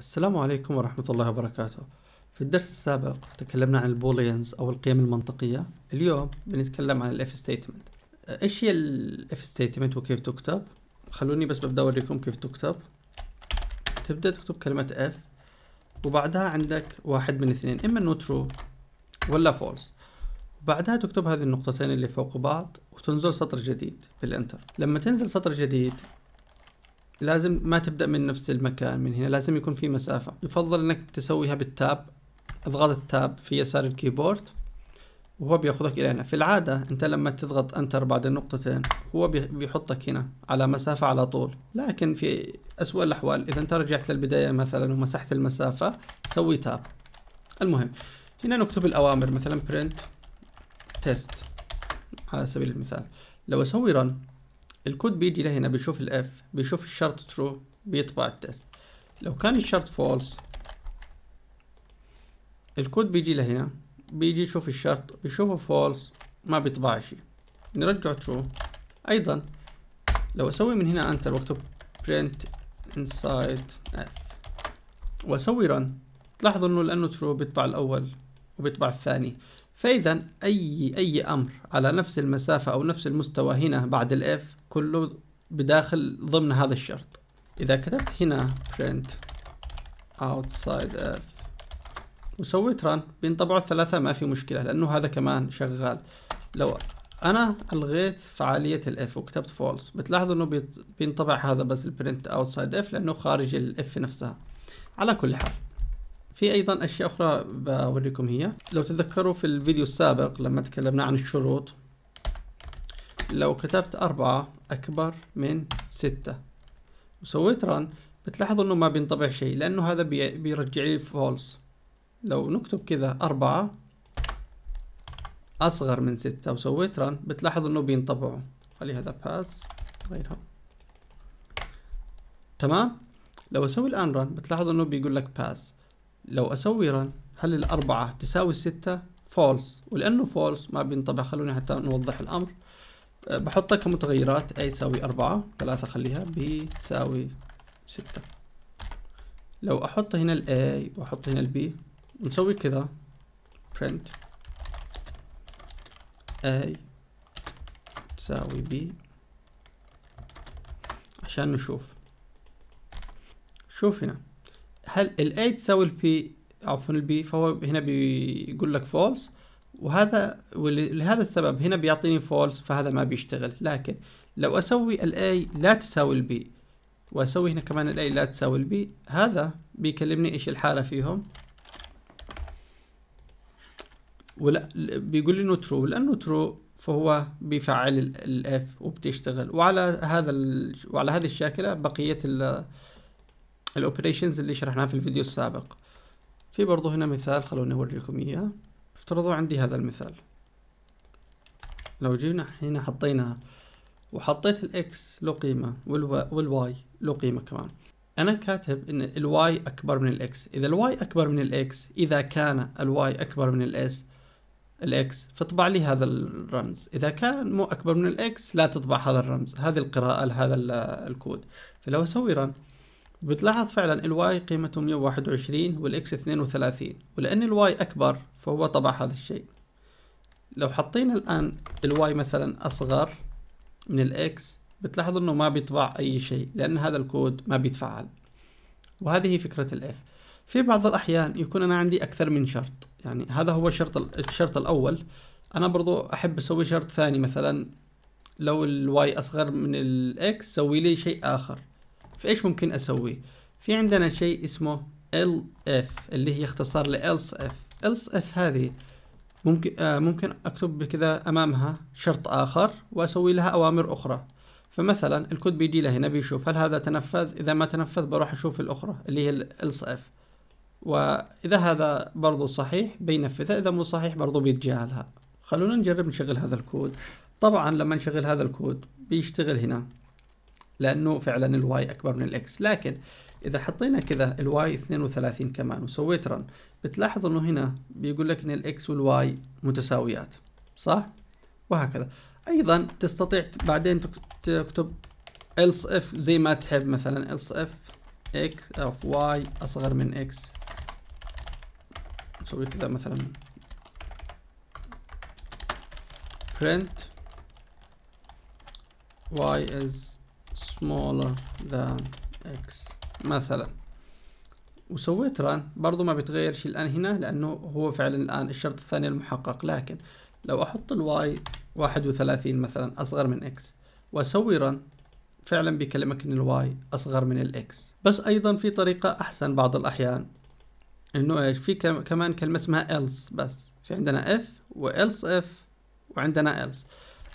السلام عليكم ورحمة الله وبركاته في الدرس السابق تكلمنا عن البوليانز أو القيم المنطقية اليوم بنتكلم عن الاف أه، ستيتمنت إيش هي الاف ستيتمنت وكيف تكتب خلوني بس ببدأ أوريكم كيف تكتب تبدأ تكتب كلمة اف وبعدها عندك واحد من اثنين إما إنه ترو ولا فولس بعدها تكتب هذه النقطتين اللي فوق بعض وتنزل سطر جديد بالانتر لما تنزل سطر جديد لازم ما تبدا من نفس المكان من هنا لازم يكون في مسافه يفضل انك تسويها بالتاب اضغط التاب في يسار الكيبورد وهو بياخذك الى هنا في العاده انت لما تضغط انتر بعد النقطتين هو بيحطك هنا على مسافه على طول لكن في اسوء الاحوال اذا انت رجعت للبدايه مثلا ومسحت المسافه سوي تاب المهم هنا نكتب الاوامر مثلا print test على سبيل المثال لو اسوي run الكود بيجي لهنا بيشوف الاف بيشوف الشرط ترو بيطبع التست لو كان الشرط فولس الكود بيجي لهنا بيجي يشوف الشرط بيشوفه فولس ما بيطبع شيء نرجع ترو ايضا لو اسوي من هنا انتر واكتب print inside f واسوي run تلاحظوا انه لانه ترو بيطبع الاول وبيطبع الثاني فإذا أي أي أمر على نفس المسافة أو نفس المستوى هنا بعد الإف كله بداخل ضمن هذا الشرط إذا كتبت هنا print outside F وسويت run بينطبعوا الثلاثة ما في مشكلة لأنه هذا كمان شغال لو أنا ألغيت فعالية الإف F وكتبت false بتلاحظوا أنه بينطبع هذا بس print outside F لأنه خارج الإف F نفسها على كل حال في ايضا اشياء اخرى بوريكم هي لو تتذكروا في الفيديو السابق لما تكلمنا عن الشروط لو كتبت أربعة أكبر من ستة وسويت رن بتلاحظوا إنه ما بينطبع شيء لأنه هذا بيرجع لي فولس لو نكتب كذا أربعة أصغر من ستة وسويت رن بتلاحظ إنه بينطبعوا خلي هذا باس غيرها تمام لو أسوي الآن رن بتلاحظ إنه بيقول لك باس لو أسوي رن هل الأربعة تساوي الستة؟ فولس ولأنه فولس ما بينطبع خلوني حتى نوضح الأمر أه، بحطها كمتغيرات A تساوي أربعة ثلاثة خليها B تساوي ستة لو أحط هنا الـ A وأحط هنا الـ B ونسوي كذا print A تساوي B عشان نشوف شوف هنا هل A تساوي B عفوا B فهو هنا بيقول لك فولس وهذا ولهذا السبب هنا بيعطيني فولس فهذا ما بيشتغل لكن لو اسوي A لا تساوي B واسوي هنا كمان A لا تساوي B هذا بيكلمني ايش الحاله فيهم ولا بيقول لي انه ترو لانه ترو فهو بيفعل الاف وبتشتغل وعلى هذا وعلى هذه الشاكله بقيه الاوبريشنز اللي شرحناها في الفيديو السابق في برضو هنا مثال خلوني اوريكم اياه افترضوا عندي هذا المثال لو جينا هنا حطينا وحطيت الاكس له قيمة والواي له قيمة كمان انا كاتب ان الواي اكبر من الاكس اذا الواي اكبر من الاكس اذا كان الواي اكبر من الاس الاكس فاطبع لي هذا الرمز اذا كان مو اكبر من الاكس لا تطبع هذا الرمز هذه القراءة لهذا الكود فلو اسوي رن بتلاحظ فعلا الواي قيمته 121 والاكس 32 ولان الواي اكبر فهو طبع هذا الشيء لو حطينا الان الواي مثلا اصغر من الاكس بتلاحظ انه ما بيطبع اي شيء لان هذا الكود ما بيتفعل وهذه فكرة الاف في بعض الاحيان يكون انا عندي اكثر من شرط يعني هذا هو الشرط الشرط الاول انا برضو احب اسوي شرط ثاني مثلا لو الواي اصغر من الاكس سوي لي شيء اخر فايش ممكن اسوي في عندنا شيء اسمه LF اللي هي اختصار ل else if else if هذه ممكن آه ممكن اكتب بكذا امامها شرط اخر واسوي لها اوامر اخرى فمثلا الكود بيجي له هنا بيشوف هل هذا تنفذ اذا ما تنفذ بروح اشوف الاخرى اللي هي else if واذا هذا برضو صحيح بينفذها اذا مو صحيح برضو بيتجاهلها خلونا نجرب نشغل هذا الكود طبعا لما نشغل هذا الكود بيشتغل هنا لأنه فعلا الواي أكبر من الإكس لكن إذا حطينا كذا الواي 32 كمان وسويت رن بتلاحظ أنه هنا بيقول لك أن الإكس والواي متساويات صح؟ وهكذا أيضا تستطيع بعدين تكتب الص اف زي ما تحب مثلا الص اف اكس اوف واي أصغر من اكس نسوي كذا مثلا print y is smaller than x مثلا وسويت run برضو ما بتغيرش الآن هنا لأنه هو فعلا الآن الشرط الثاني المحقق لكن لو أحط الواي y 31 مثلا أصغر من إكس وأسوي run فعلا بيكلمك إن الواي أصغر من الإكس بس أيضا في طريقة أحسن بعض الأحيان إنه إيش في كمان كلمة اسمها else بس في عندنا و else if وعندنا else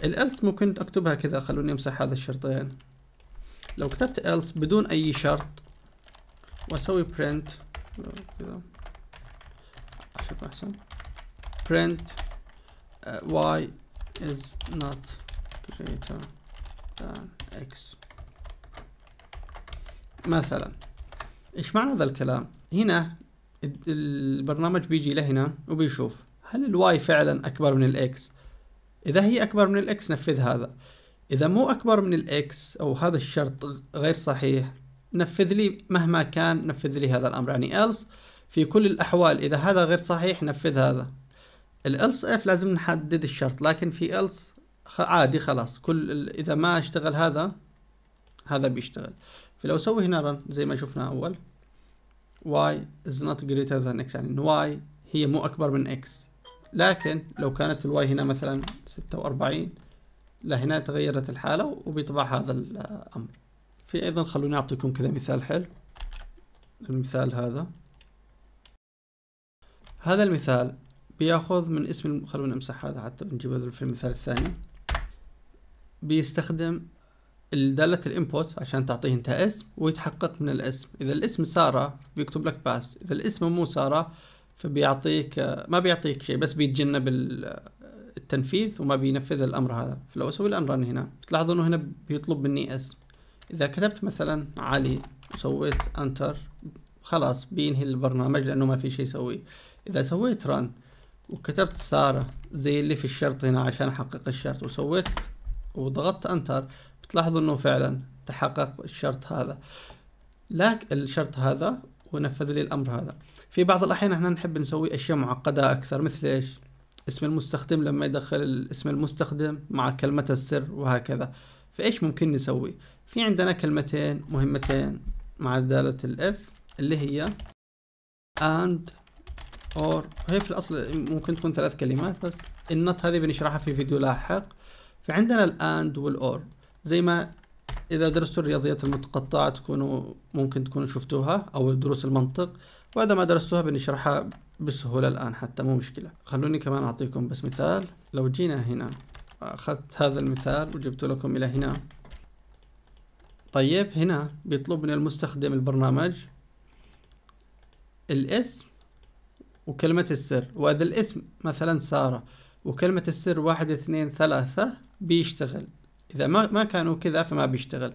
الالس ممكن أكتبها كذا خلوني أمسح هذا الشرطين لو كتبت else بدون اي شرط واسوي print كذا عشان احسن print uh, y is not greater than x مثلا ايش معنى هذا الكلام هنا البرنامج بيجي لهنا وبيشوف هل الواي فعلا اكبر من الاكس اذا هي اكبر من الاكس نفذ هذا إذا مو أكبر من الإكس أو هذا الشرط غير صحيح نفذ لي مهما كان نفذ لي هذا الأمر يعني ألس في كل الأحوال إذا هذا غير صحيح نفذ هذا الألس إف لازم نحدد الشرط لكن في ألس عادي خلاص كل إذا ما اشتغل هذا هذا بيشتغل فلو سوي هنا رن زي ما شفنا أول y is not greater than x يعني y هي مو أكبر من x لكن لو كانت الواي هنا مثلا ستة وأربعين لهنا تغيرت الحالة وبيطبع هذا الأمر في أيضا خلوني أعطيكم كذا مثال حلو المثال هذا هذا المثال بياخذ من اسم خلونا نمسح هذا حتى نجيب هذا في المثال الثاني بيستخدم دالة الانبوت عشان تعطيه انت اسم ويتحقق من الاسم اذا الاسم سارة بيكتب لك باس اذا الاسم مو سارة فبيعطيك ما بيعطيك شيء بس بيتجنب التنفيذ وما بينفذ الأمر هذا فلو أسوي الأمران هنا تلاحظون أنه هنا بيطلب مني اس إذا كتبت مثلا علي وسويت أنتر خلاص بينهي البرنامج لأنه ما في شيء يسويه إذا سويت ران وكتبت سارة زي اللي في الشرط هنا عشان أحقق الشرط وسويت وضغطت أنتر بتلاحظوا أنه فعلا تحقق الشرط هذا لكن الشرط هذا ونفذ لي الأمر هذا في بعض الأحيان احنا نحب نسوي أشياء معقدة أكثر مثل إيش اسم المستخدم لما يدخل اسم المستخدم مع كلمة السر وهكذا فإيش ممكن نسوي في عندنا كلمتين مهمتين مع دالة الاف اللي هي and or هي في الأصل ممكن تكون ثلاث كلمات بس النط هذه بنشرحها في فيديو لاحق فعندنا الاند والاور زي ما اذا درستوا الرياضيات المتقطعه تكونوا ممكن تكونوا شفتوها او دروس المنطق واذا ما درستوها بنشرحها بسهوله الان حتى مو مشكله خلوني كمان اعطيكم بس مثال لو جينا هنا اخذت هذا المثال وجبت لكم الى هنا طيب هنا بيطلب من المستخدم البرنامج الاسم وكلمة السر وإذا الاسم مثلا سارة وكلمة السر واحد اثنين ثلاثة بيشتغل إذا ما ما كانوا كذا فما بيشتغل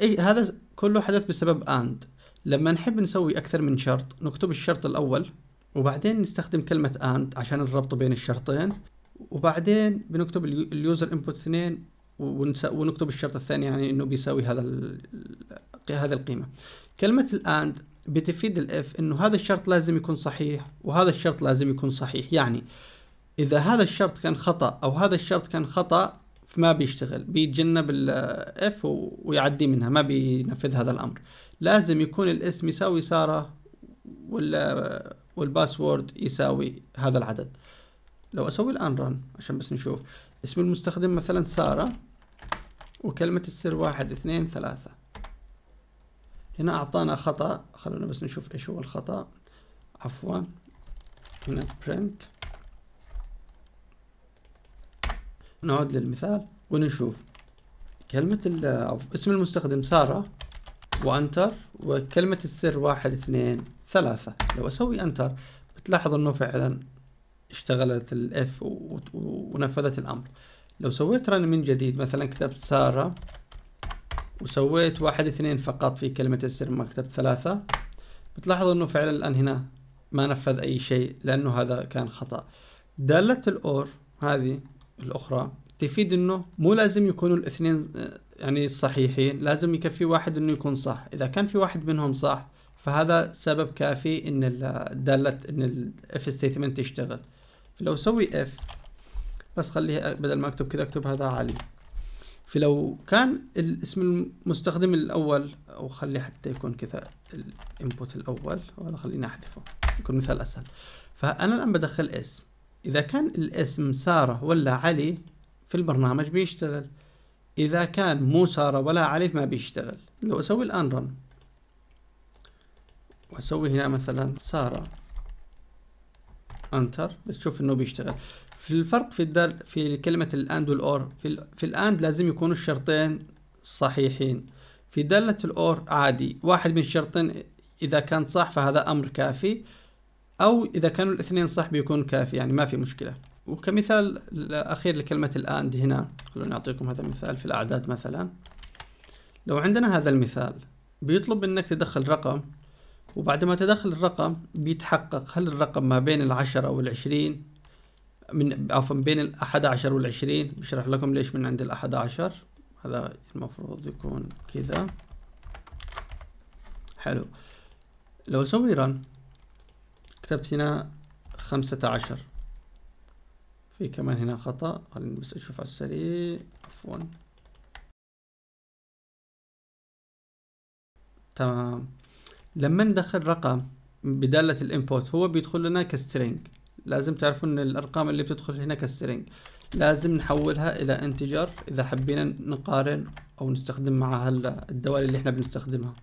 اي هذا كله حدث بسبب أند لما نحب نسوي أكثر من شرط نكتب الشرط الأول وبعدين نستخدم كلمة أند عشان الربط بين الشرطين وبعدين بنكتب اليوزر انبوت اثنين ونكتب الشرط الثاني يعني انه بيساوي هذا هذه القيمه كلمه الاند بتفيد الاف انه هذا الشرط لازم يكون صحيح وهذا الشرط لازم يكون صحيح يعني اذا هذا الشرط كان خطا او هذا الشرط كان خطا فما بيشتغل بيتجنب الاف ويعدي منها ما بينفذ هذا الامر لازم يكون الاسم يساوي ساره والباسورد يساوي هذا العدد لو اسوي الان رن عشان بس نشوف اسم المستخدم مثلا ساره وكلمه السر واحد اثنين ثلاثه هنا اعطانا خطا خلونا بس نشوف ايش هو الخطا عفوا هنا print نعود للمثال ونشوف كلمة اسم المستخدم سارة وانتر وكلمة السر واحد اثنين ثلاثة لو اسوي انتر بتلاحظ انه فعلا اشتغلت الاف ونفذت الامر لو سويت رن من جديد مثلا كتبت سارة وسويت واحد اثنين فقط في كلمة السر ما كتبت ثلاثة بتلاحظ انه فعلا الان هنا ما نفذ اي شيء لانه هذا كان خطأ دالة الاور هذه الاخرى تفيد انه مو لازم يكونوا الاثنين يعني صحيحين لازم يكفي واحد انه يكون صح اذا كان في واحد منهم صح فهذا سبب كافي ان الدالة ان الاف ستيتمنت تشتغل فلو سوي اف بس خليه بدل ما اكتب كذا اكتب هذا علي فلو كان اسم المستخدم الاول او خلي حتى يكون كذا الانبوت الاول وهذا خلينا احذفه يكون مثال اسهل فانا الان بدخل اسم إذا كان الاسم سارة ولا علي في البرنامج بيشتغل إذا كان مو سارة ولا علي ما بيشتغل لو أسوي الآن رن وأسوي هنا مثلا سارة انتر بتشوف انه بيشتغل في الفرق في الدال في كلمة الاند والاور في, ال في الاند لازم يكونوا الشرطين صحيحين في دالة الاور عادي واحد من الشرطين اذا كان صح فهذا امر كافي أو إذا كانوا الاثنين صح بيكون كافي يعني ما في مشكلة وكمثال الأخير لكلمة الآند هنا خلونا أعطيكم هذا المثال في الأعداد مثلا لو عندنا هذا المثال بيطلب منك تدخل رقم وبعد ما تدخل الرقم بيتحقق هل الرقم ما بين العشرة والعشرين من عفوا بين الأحد عشر والعشرين بشرح لكم ليش من عند الأحد عشر هذا المفروض يكون كذا حلو لو أسوي رن كتبت هنا خمسة عشر في كمان هنا خطأ خليني بس أشوف على السريع عفوا تمام لما ندخل رقم بدالة الانبوت هو بيدخل لنا كسترينج لازم تعرفوا ان الارقام اللي بتدخل هنا كسترينج لازم نحولها الى انتجر اذا حبينا نقارن او نستخدم معها الدوال اللي احنا بنستخدمها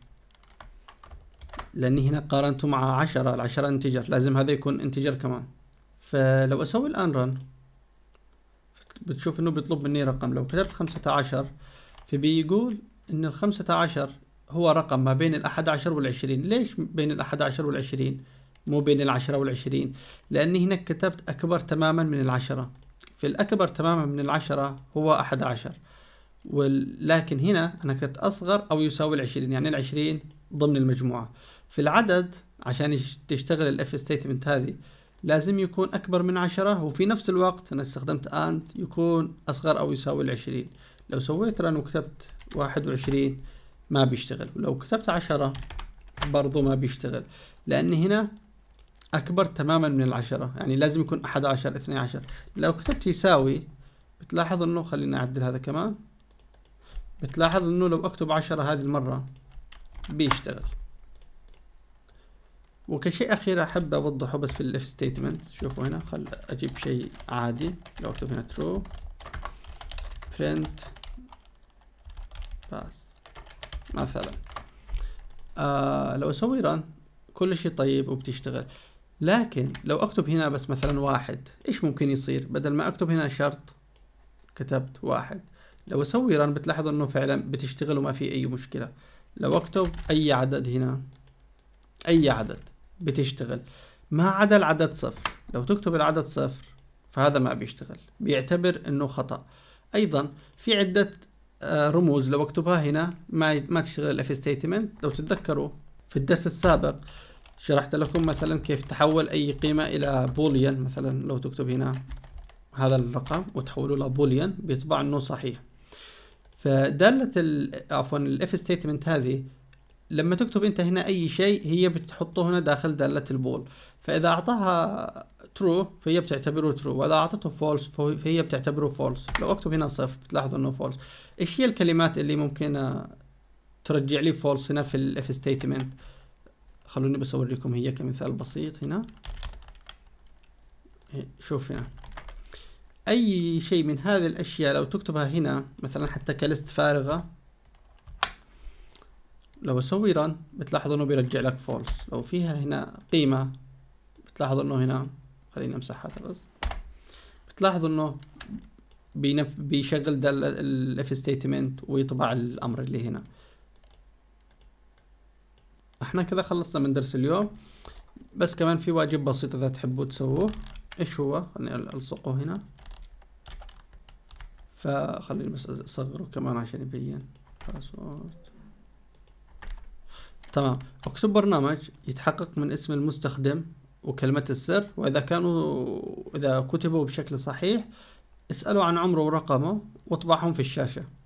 لاني هنا قارنته مع عشرة العشرة انتجر لازم هذا يكون انتجر كمان فلو اسوي الان رن بتشوف انه بيطلب مني رقم لو كتبت خمسة عشر فبيقول ان الخمسة عشر هو رقم ما بين الأحد عشر والعشرين ليش بين الأحد عشر والعشرين مو بين العشرة والعشرين لأني هنا كتبت أكبر تماما من العشرة فالأكبر تماما من العشرة هو أحد عشر ولكن هنا أنا كتبت أصغر أو يساوي العشرين يعني العشرين ضمن المجموعة في العدد عشان تشتغل الاف ستيتمنت هذه لازم يكون أكبر من عشرة وفي نفس الوقت أنا استخدمت أنت يكون أصغر أو يساوي العشرين لو سويت رن وكتبت واحد وعشرين ما بيشتغل ولو كتبت عشرة برضو ما بيشتغل لأن هنا أكبر تماما من العشرة يعني لازم يكون أحد عشر اثني عشر لو كتبت يساوي بتلاحظ أنه خلينا أعدل هذا كمان بتلاحظ أنه لو أكتب عشرة هذه المرة بيشتغل وكشيء اخير احب اوضحه بس في الاف ستيتمنت شوفوا هنا خل اجيب شيء عادي لو اكتب هنا ترو برنت باس مثلا آه لو اسوي ران كل شيء طيب وبتشتغل لكن لو اكتب هنا بس مثلا واحد ايش ممكن يصير بدل ما اكتب هنا شرط كتبت واحد لو اسوي ران بتلاحظ انه فعلا بتشتغل وما في اي مشكلة لو اكتب اي عدد هنا اي عدد بتشتغل ما عدا العدد صفر لو تكتب العدد صفر فهذا ما بيشتغل بيعتبر انه خطأ ايضا في عدة آه، رموز لو اكتبها هنا ما ما تشتغل الاف ستيتمنت لو تتذكروا في الدرس السابق شرحت لكم مثلا كيف تحول اي قيمة الى بوليان مثلا لو تكتب هنا هذا الرقم وتحوله الى بيطبع انه صحيح فدالة عفوا الاف ستيتمنت هذه لما تكتب انت هنا اي شيء هي بتحطه هنا داخل دالة البول فاذا اعطاها ترو فهي بتعتبره ترو واذا اعطته فولس فهي بتعتبره فولس لو اكتب هنا صفر بتلاحظ انه فولس ايش هي الكلمات اللي ممكن ترجع لي فولس هنا في الاف ستيتمنت خلوني بس اوريكم هي كمثال بسيط هنا شوف هنا اي شيء من هذه الاشياء لو تكتبها هنا مثلا حتى كلست فارغه لو اسوي رن بتلاحظ انه بيرجع لك فولس لو فيها هنا قيمة بتلاحظ انه هنا خليني امسح هذا بس بتلاحظ انه بينف... بيشغل ده الاف ستيتمنت ويطبع الامر اللي هنا احنا كذا خلصنا من درس اليوم بس كمان في واجب بسيط اذا تحبوا تسووه ايش هو خليني الصقه هنا فخليني بس اصغره كمان عشان يبين باسورد تمام اكتب برنامج يتحقق من اسم المستخدم وكلمة السر وإذا كانوا إذا كتبوا بشكل صحيح اسأله عن عمره ورقمه واطبعهم في الشاشة